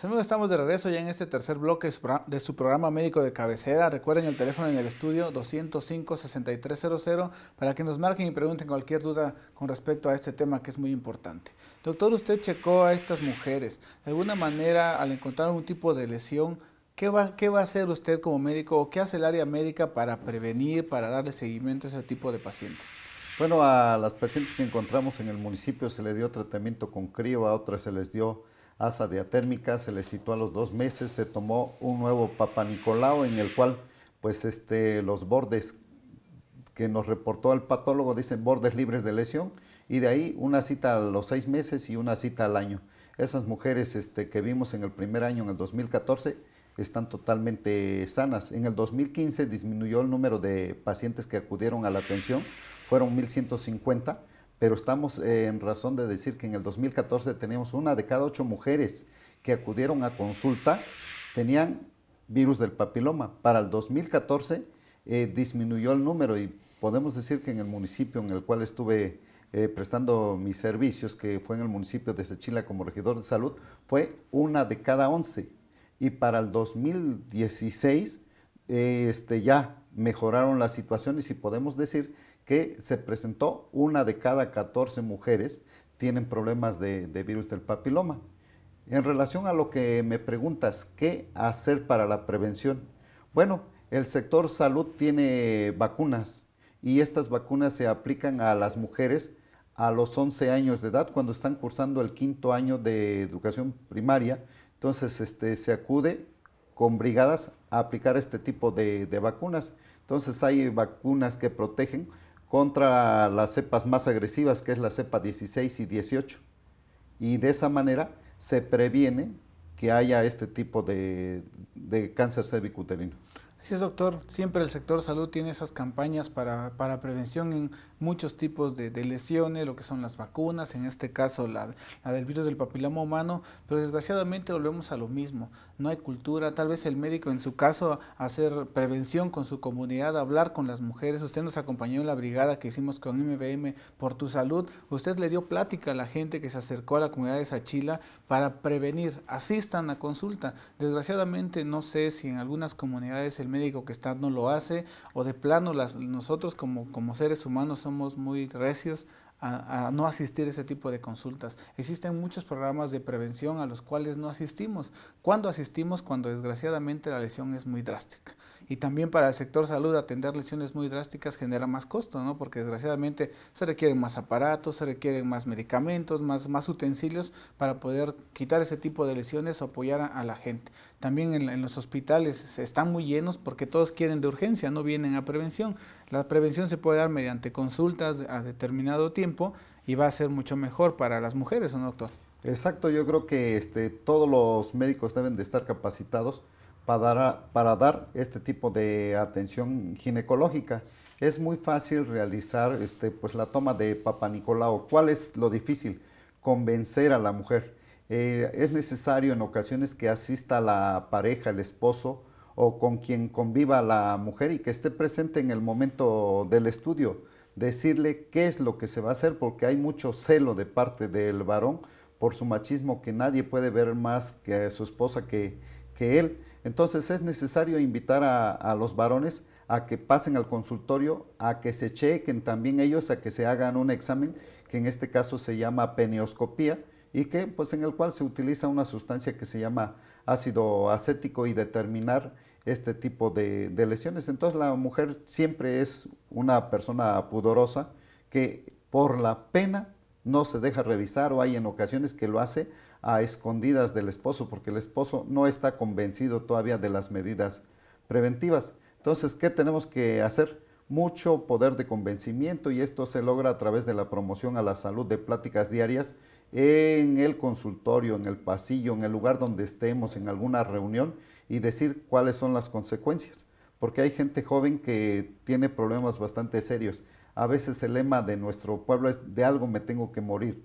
Pues estamos de regreso ya en este tercer bloque de su programa médico de cabecera. Recuerden el teléfono en el estudio 205-6300 para que nos marquen y pregunten cualquier duda con respecto a este tema que es muy importante. Doctor, usted checó a estas mujeres. De alguna manera, al encontrar algún tipo de lesión, ¿qué va, qué va a hacer usted como médico o qué hace el área médica para prevenir, para darle seguimiento a ese tipo de pacientes? Bueno, a las pacientes que encontramos en el municipio se le dio tratamiento con crío, a otras se les dio asa diatérmica, se le citó a los dos meses, se tomó un nuevo papanicolao en el cual pues este, los bordes que nos reportó el patólogo dicen bordes libres de lesión y de ahí una cita a los seis meses y una cita al año. Esas mujeres este, que vimos en el primer año, en el 2014, están totalmente sanas. En el 2015 disminuyó el número de pacientes que acudieron a la atención, fueron 1.150 pero estamos en razón de decir que en el 2014 teníamos una de cada ocho mujeres que acudieron a consulta tenían virus del papiloma. Para el 2014 eh, disminuyó el número y podemos decir que en el municipio en el cual estuve eh, prestando mis servicios, que fue en el municipio de Sechila como regidor de salud, fue una de cada once. Y para el 2016 eh, este, ya mejoraron las situaciones y podemos decir que se presentó, una de cada 14 mujeres tienen problemas de, virus del papiloma. En relación a lo que me preguntas, ¿qué hacer para la prevención? Bueno, el sector salud tiene vacunas y estas vacunas se aplican a las mujeres a los 11 años de edad cuando están cursando el quinto año de educación primaria. Entonces este, se acude con brigadas a aplicar este tipo de vacunas. Entonces hay vacunas que protegen contra las cepas más agresivas, que es la cepa 16 y 18. Y de esa manera se previene que haya este tipo de, cáncer cervicuterino. Así es, doctor. Siempre el sector salud tiene esas campañas para, prevención en muchos tipos de, lesiones, lo que son las vacunas, en este caso la, la, del virus del papiloma humano, pero desgraciadamente volvemos a lo mismo. No hay cultura, tal vez el médico en su caso hacer prevención con su comunidad, hablar con las mujeres. Usted nos acompañó en la brigada que hicimos con MBM por tu salud. Usted le dio plática a la gente que se acercó a la comunidad de Sachila para prevenir. Asistan a consulta. Desgraciadamente no sé si en algunas comunidades el médico que está no lo hace, o de plano nosotros como, como seres humanos somos muy recios a, a, no asistir a ese tipo de consultas. Existen muchos programas de prevención a los cuales no asistimos. ¿Cuándo asistimos? Cuando desgraciadamente la lesión es muy drástica y también para el sector salud atender lesiones muy drásticas genera más costo, ¿no? Porque desgraciadamente se requieren más aparatos, se requieren más medicamentos, más, más utensilios para poder quitar ese tipo de lesiones o apoyar a, la gente. También en, los hospitales están muy llenos porque todos quieren de urgencia, no vienen a prevención. La prevención se puede dar mediante consultas a determinado tiempo y va a ser mucho mejor para las mujeres, no, doctor? Exacto, yo creo que este, todos los médicos deben de estar capacitados para, para dar este tipo de atención ginecológica. Es muy fácil realizar este, pues, la toma de Papa Nicolau. ¿Cuál es lo difícil? Convencer a la mujer. Eh, es necesario en ocasiones que asista la pareja, el esposo o con quien conviva la mujer y que esté presente en el momento del estudio. Decirle qué es lo que se va a hacer porque hay mucho celo de parte del varón por su machismo que nadie puede ver más que a su esposa que, que él. Entonces es necesario invitar a, los varones a que pasen al consultorio, a que se chequen también ellos, a que se hagan un examen, que en este caso se llama peneoscopía, y que pues en el cual se utiliza una sustancia que se llama ácido acético y determinar este tipo de lesiones. Entonces la mujer siempre es una persona pudorosa que por la pena no se deja revisar o hay en ocasiones que lo hace a escondidas del esposo, porque el esposo no está convencido todavía de las medidas preventivas. Entonces, ¿qué tenemos que hacer? Mucho poder de convencimiento y esto se logra a través de la promoción a la salud de pláticas diarias en el consultorio, en el pasillo, en el lugar donde estemos, en alguna reunión y decir cuáles son las consecuencias. Porque hay gente joven que tiene problemas bastante serios. A veces el lema de nuestro pueblo es de algo me tengo que morir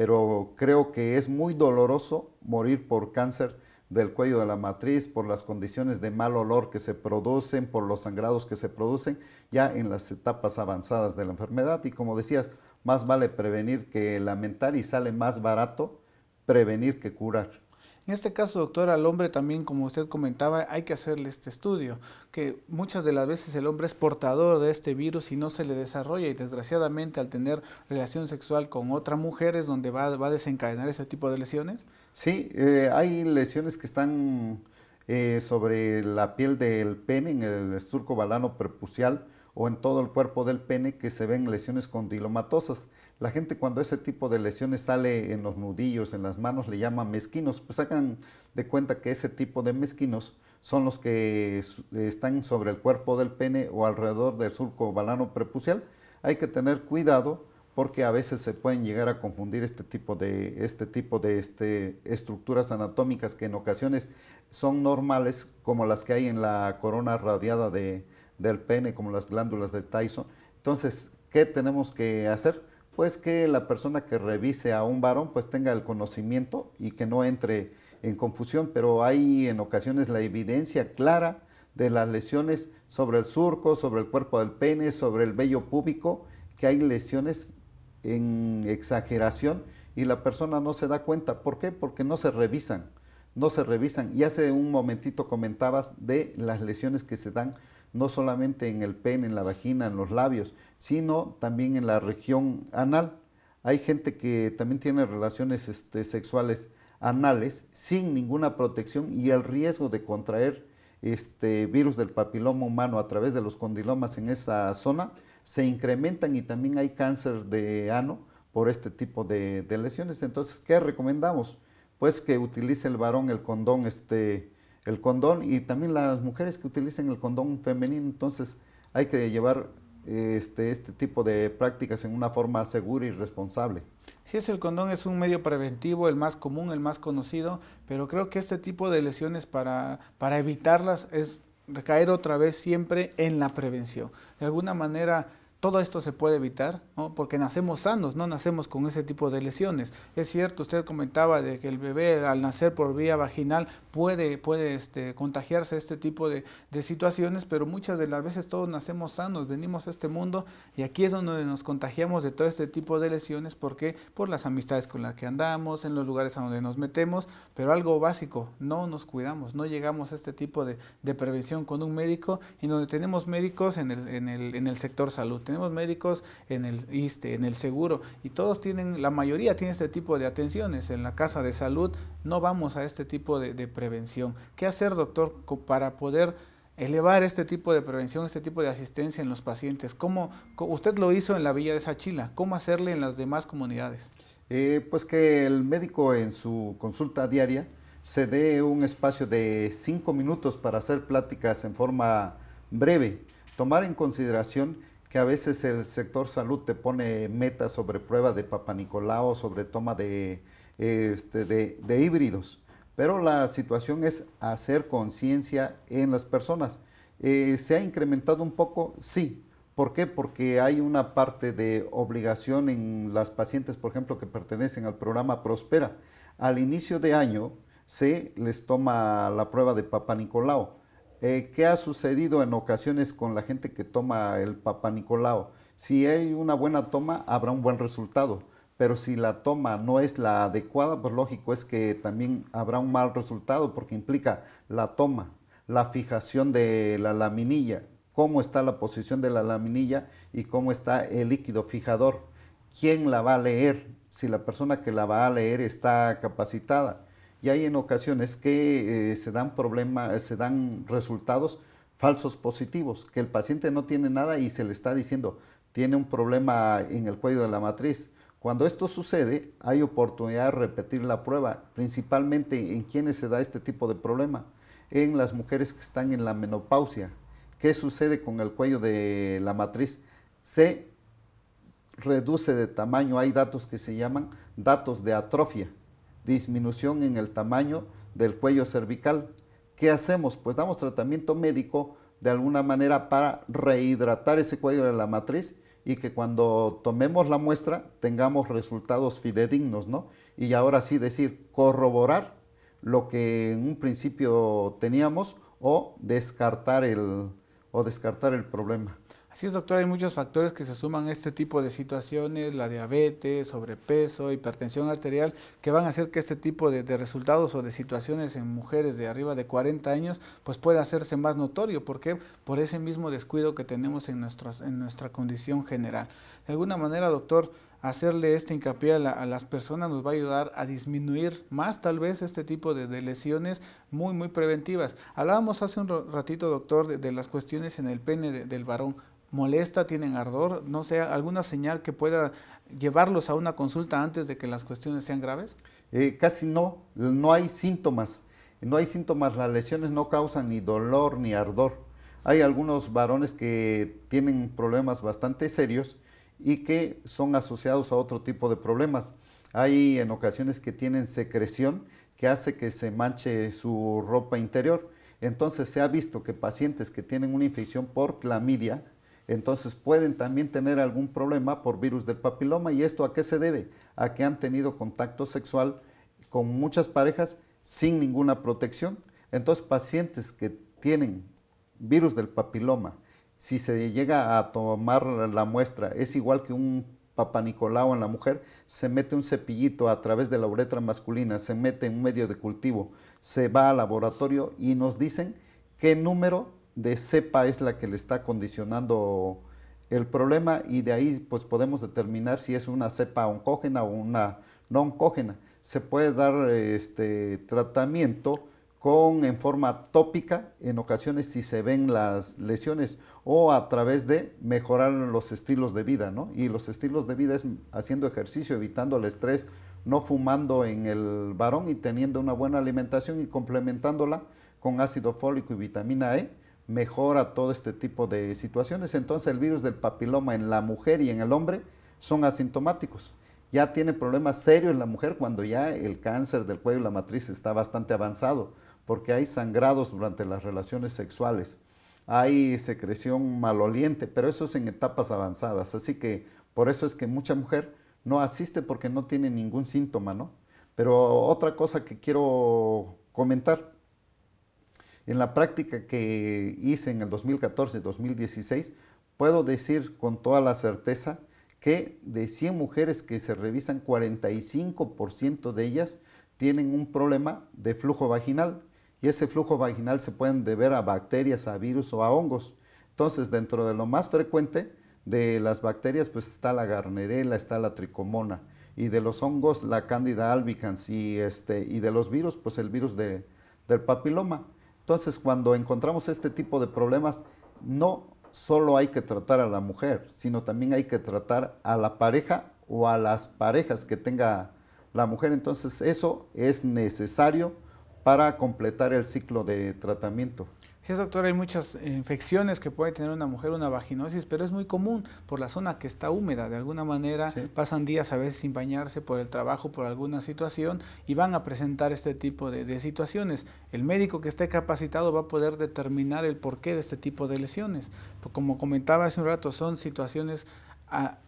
pero creo que es muy doloroso morir por cáncer del cuello de la matriz, por las condiciones de mal olor que se producen, por los sangrados que se producen ya en las etapas avanzadas de la enfermedad. Y como decías, más vale prevenir que lamentar y sale más barato prevenir que curar. En este caso, doctor, al hombre también, como usted comentaba, hay que hacerle este estudio, que muchas de las veces el hombre es portador de este virus y no se le desarrolla y desgraciadamente al tener relación sexual con otra mujer es donde va, a desencadenar ese tipo de lesiones. Sí, eh, hay lesiones que están eh, sobre la piel del pene, en el surco balano prepucial o en todo el cuerpo del pene que se ven lesiones condilomatosas. La gente cuando ese tipo de lesiones sale en los nudillos, en las manos, le llama mezquinos. Pues sacan de cuenta que ese tipo de mezquinos son los que están sobre el cuerpo del pene o alrededor del surco balano prepucial. Hay que tener cuidado porque a veces se pueden llegar a confundir este tipo de, este tipo de este, estructuras anatómicas que en ocasiones son normales, como las que hay en la corona radiada del pene, como las glándulas de Tyson. Entonces, ¿qué tenemos que hacer? pues que la persona que revise a un varón pues tenga el conocimiento y que no entre en confusión, pero hay en ocasiones la evidencia clara de las lesiones sobre el surco, sobre el cuerpo del pene, sobre el vello púbico, que hay lesiones en exageración y la persona no se da cuenta. ¿Por qué? Porque no se revisan, no se revisan. Y hace un momentito comentabas de las lesiones que se dan no solamente en el pene, en la vagina, en los labios, sino también en la región anal. Hay gente que también tiene relaciones este, sexuales anales sin ninguna protección y el riesgo de contraer este virus del papiloma humano a través de los condilomas en esa zona se incrementan y también hay cáncer de ano por este tipo de, de lesiones. Entonces, ¿qué recomendamos? Pues que utilice el varón el condón este, el condón y también las mujeres que utilicen el condón femenino. Entonces hay que llevar eh, este, este, tipo de prácticas en una forma segura y responsable. Si es el condón es un medio preventivo, el más común, el más conocido, pero creo que este tipo de lesiones para, para evitarlas es recaer otra vez siempre en la prevención. De alguna manera todo esto se puede evitar, porque nacemos sanos, no nacemos con ese tipo de lesiones. Es cierto, usted comentaba de que el bebé al nacer por vía vaginal puede, puede este, contagiarse este tipo de, situaciones, pero muchas de las veces todos nacemos sanos, venimos a este mundo y aquí es donde nos contagiamos de todo este tipo de lesiones, porque por las amistades con las que andamos, en los lugares a donde nos metemos, pero algo básico, no nos cuidamos, no llegamos a este tipo de, prevención con un médico y donde tenemos médicos en el, en el, en el sector salud tenemos médicos en el ISTE, en el seguro, y todos tienen, la mayoría tiene este tipo de atenciones. En la casa de salud no vamos a este tipo de, prevención. ¿Qué hacer, doctor, para poder elevar este tipo de prevención, este tipo de asistencia en los pacientes? ¿Cómo, usted lo hizo en la Villa de Sachila, ¿cómo hacerle en las demás comunidades? Eh, pues que el médico en su consulta diaria se dé un espacio de cinco minutos para hacer pláticas en forma breve, tomar en consideración que a veces el sector salud te pone metas sobre prueba de Papa Nicolao, sobre toma este, de, de, híbridos. Pero la situación es hacer conciencia en las personas. Eh, ¿Se ha incrementado un poco? Sí. ¿Por qué? Porque hay una parte de obligación en las pacientes, por ejemplo, que pertenecen al programa Prospera. Al inicio de año se les toma la prueba de Papa Nicolao. Eh, ¿qué ha sucedido en ocasiones con la gente que toma el Papa Nicolao? Si hay una buena toma, habrá un buen resultado, pero si la toma no es la adecuada, pues lógico es que también habrá un mal resultado porque implica la toma, la fijación de la laminilla, cómo está la posición de la laminilla y cómo está el líquido fijador. ¿Quién la va a leer? Si la persona que la va a leer está capacitada y hay en ocasiones que eh, se dan problemas, se dan resultados falsos positivos, que el paciente no tiene nada y se le está diciendo, tiene un problema en el cuello de la matriz. Cuando esto sucede, hay oportunidad de repetir la prueba, principalmente en quienes se da este tipo de problema, en las mujeres que están en la menopausia. ¿Qué sucede con el cuello de la matriz? Se reduce de tamaño, hay datos que se llaman datos de atrofia disminución en el tamaño del cuello cervical. ¿Qué hacemos? Pues damos tratamiento médico de alguna manera para rehidratar ese cuello de la matriz y que cuando tomemos la muestra tengamos resultados fidedignos, ¿no? Y ahora sí decir, corroborar lo que en un principio teníamos o descartar el, o descartar el problema. Así es, doctor, hay muchos factores que se suman a este tipo de situaciones, la diabetes, sobrepeso, hipertensión arterial, que van a hacer que este tipo de, resultados o de situaciones en mujeres de arriba de 40 años, pues pueda hacerse más notorio, porque por ese mismo descuido que tenemos en, en nuestra condición general. De alguna manera, doctor, hacerle este hincapié a, las personas nos va a ayudar a disminuir más tal vez este tipo de, lesiones muy, muy preventivas. Hablábamos hace un ratito, doctor, de, las cuestiones en el pene del varón. ¿Molesta? ¿Tienen ardor? No sea ¿alguna señal que pueda llevarlos a una consulta antes de que las cuestiones sean graves? Eh, casi no, no hay síntomas. No hay síntomas, las lesiones no causan ni dolor ni ardor. Hay algunos varones que tienen problemas bastante serios y que son asociados a otro tipo de problemas. Hay en ocasiones que tienen secreción que hace que se manche su ropa interior. Entonces se ha visto que pacientes que tienen una infección por clamidia, entonces pueden también tener algún problema por virus del papiloma. ¿Y esto a qué se debe? A que han tenido contacto sexual con muchas parejas sin ninguna protección. Entonces pacientes que tienen virus del papiloma si se llega a tomar la muestra, es igual que un papanicolao en la mujer, se mete un cepillito a través de la uretra masculina, se mete en un medio de cultivo, se va al laboratorio y nos dicen qué número de cepa es la que le está condicionando el problema y de ahí pues podemos determinar si es una cepa oncógena o una no oncógena. Se puede dar este tratamiento con en forma tópica, en ocasiones si se ven las lesiones, o a través de mejorar los estilos de vida, ¿no? Y los estilos de vida es haciendo ejercicio, evitando el estrés, no fumando en el varón y teniendo una buena alimentación y complementándola con ácido fólico y vitamina E, mejora todo este tipo de situaciones. Entonces el virus del papiloma en la mujer y en el hombre son asintomáticos. Ya tiene problemas serios la mujer cuando ya el cáncer del cuello y la matriz está bastante avanzado porque hay sangrados durante las relaciones sexuales, hay secreción maloliente, pero eso es en etapas avanzadas. Así que por eso es que mucha mujer no asiste porque no tiene ningún síntoma, ¿no? Pero otra cosa que quiero comentar, en la práctica que hice en el 2014-2016, puedo decir con toda la certeza que de 100 mujeres que se revisan, 45% de ellas tienen un problema de flujo vaginal y ese flujo vaginal se pueden deber a bacterias, a virus o a hongos. Entonces, dentro de lo más frecuente de las bacterias, pues está la garnerela, está la tricomona, y de los hongos, la cándida albicans, este, y, de los virus, pues el virus del papiloma. Entonces, cuando encontramos este tipo de problemas, no solo hay que tratar a la mujer, sino también hay que tratar a la pareja o a las parejas que tenga la mujer. Entonces, eso es necesario para completar el ciclo de tratamiento. Sí, doctor, hay muchas infecciones que puede tener una mujer, una vaginosis, pero es muy común por la zona que está húmeda. De alguna manera pasan días a veces sin bañarse por el trabajo, por alguna situación y van a presentar este tipo de, de situaciones. El médico que esté capacitado va a poder determinar el porqué de este tipo de lesiones. Pues, como comentaba hace un rato, son situaciones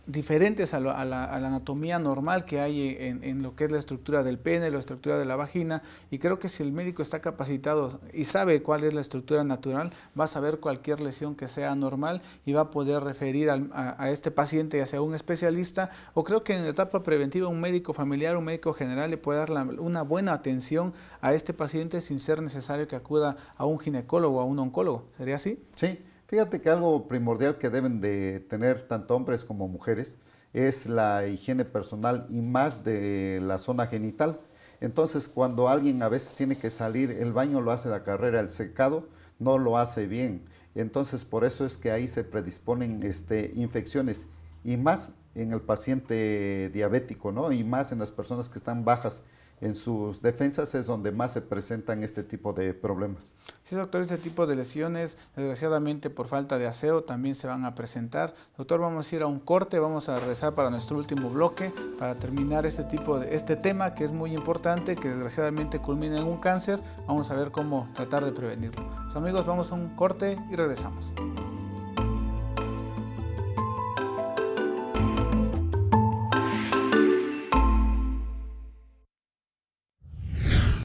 diferentes a, la, anatomía normal que hay en, lo que es la estructura del pene, la estructura de la vagina, y creo que si el médico está capacitado y sabe cuál es la estructura natural, va a saber cualquier lesión que sea normal y va a poder referir a, este paciente hacia un especialista, o creo que en la etapa preventiva un médico familiar, un médico general le puede dar una buena atención a este paciente sin ser necesario que acuda a un ginecólogo o a un oncólogo. ¿Sería así? Sí. Fíjate que algo primordial que deben de tener tanto hombres como mujeres es la higiene personal y más de la zona genital. Entonces, cuando alguien a veces tiene que salir, el baño lo hace la carrera, el secado no lo hace bien. Entonces, por eso es que ahí se predisponen este, infecciones y más en el paciente diabético, ¿no? Y más en las personas que están bajas en sus defensas es donde más se presentan este tipo de problemas. Sí, doctor, este tipo de lesiones, desgraciadamente por falta de aseo, también se van a presentar. Doctor, vamos a ir a un corte, vamos a regresar para nuestro último bloque, para terminar este tipo de este tema que es muy importante, que desgraciadamente culmina en un cáncer. Vamos a ver cómo tratar de prevenirlo. amigos, vamos a un corte y regresamos.